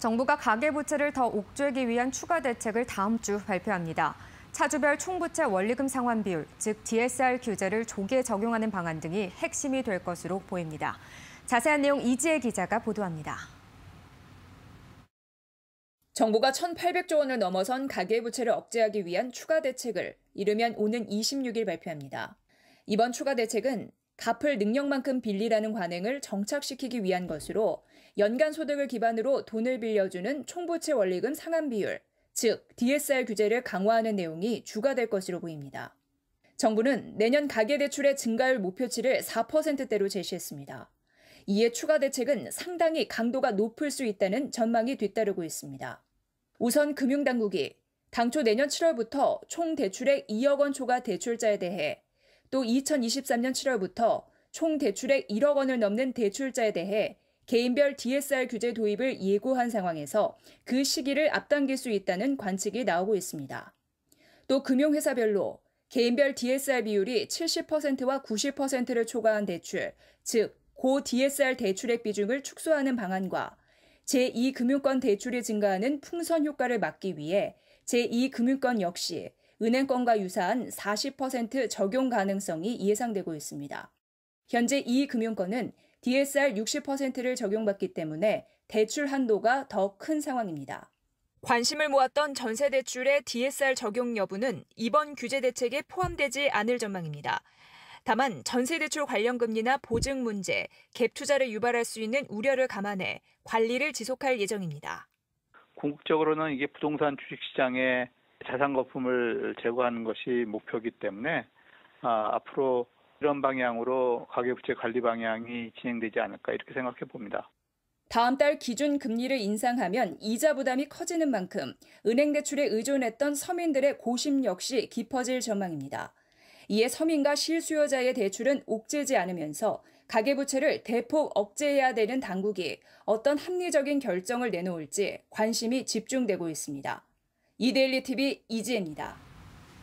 정부가 가계부채를 더 옥죄기 위한 추가 대책을 다음 주 발표합니다. 차주별 총부채 원리금 상환 비율, 즉 DSR 규제를 조기에 적용하는 방안 등이 핵심이 될 것으로 보입니다. 자세한 내용 이지혜 기자가 보도합니다. 정부가 1,800조 원을 넘어선 가계부채를 억제하기 위한 추가 대책을 이르면 오는 26일 발표합니다. 이번 추가 대책은 갚을 능력만큼 빌리라는 관행을 정착시키기 위한 것으로 연간 소득을 기반으로 돈을 빌려주는 총부채 원리금 상환 비율, 즉 DSR 규제를 강화하는 내용이 추가될 것으로 보입니다. 정부는 내년 가계대출의 증가율 목표치를 4%대로 제시했습니다. 이에 추가 대책은 상당히 강도가 높을 수 있다는 전망이 뒤따르고 있습니다. 우선 금융당국이 당초 내년 7월부터 총 대출액 2억 원 초과 대출자에 대해 또 2023년 7월부터 총 대출액 1억 원을 넘는 대출자에 대해 개인별 DSR 규제 도입을 예고한 상황에서 그 시기를 앞당길 수 있다는 관측이 나오고 있습니다. 또 금융회사별로 개인별 DSR 비율이 70%와 90%를 초과한 대출, 즉, 고 DSR 대출액 비중을 축소하는 방안과 제2금융권 대출이 증가하는 풍선 효과를 막기 위해 제2금융권 역시 은행권과 유사한 40% 적용 가능성이 예상되고 있습니다. 현재 이 금융권은 DSR 60%를 적용받기 때문에 대출 한도가 더 큰 상황입니다. 관심을 모았던 전세 대출의 DSR 적용 여부는 이번 규제 대책에 포함되지 않을 전망입니다. 다만 전세 대출 관련 금리나 보증 문제, 갭 투자를 유발할 수 있는 우려를 감안해 관리를 지속할 예정입니다. 궁극적으로는 이게 부동산 주식 시장에 자산 거품을 제거하는 것이 목표이기 때문에 아, 앞으로 이런 방향으로 가계부채 관리 방향이 진행되지 않을까 이렇게 생각해 봅니다. 다음 달 기준 금리를 인상하면 이자 부담이 커지는 만큼 은행 대출에 의존했던 서민들의 고심 역시 깊어질 전망입니다. 이에 서민과 실수요자의 대출은 옥죄지 않으면서 가계부채를 대폭 억제해야 되는 당국이 어떤 합리적인 결정을 내놓을지 관심이 집중되고 있습니다. 이데일리 TV 이지혜입니다.